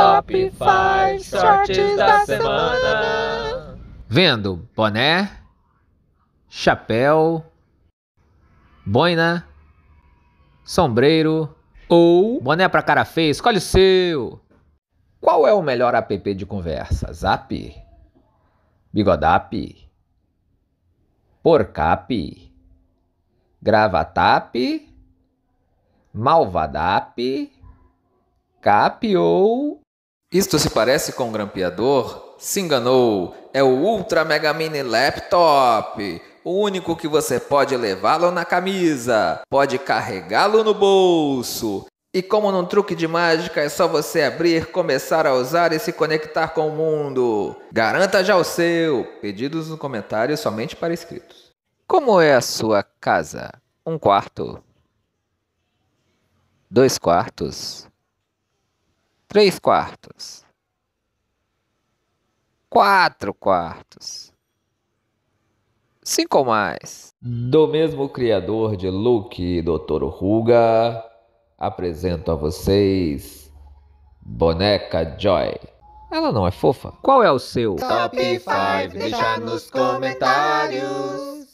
Top 5 shorts da Semana. Vendo boné, chapéu, boina, sombreiro ou boné pra cara feia, escolhe o seu. Qual é o melhor app de conversa? Zap? Bigodap? Porcap? Gravatap? Malvadap? Cap ou isto se parece com um grampeador? Se enganou! É o Ultra Mega Mini Laptop! O único que você pode levá-lo na camisa, pode carregá-lo no bolso. E como num truque de mágica é só você abrir, começar a usar e se conectar com o mundo. Garanta já o seu! Pedidos no comentário somente para inscritos. Como é a sua casa? Um quarto. Dois quartos. 3 quartos. 4 quartos. 5 ou mais. Do mesmo criador de Luke Dr. Ruga, apresento a vocês Boneca Joy. Ela não é fofa? Qual é o seu? Top 5, deixa nos comentários.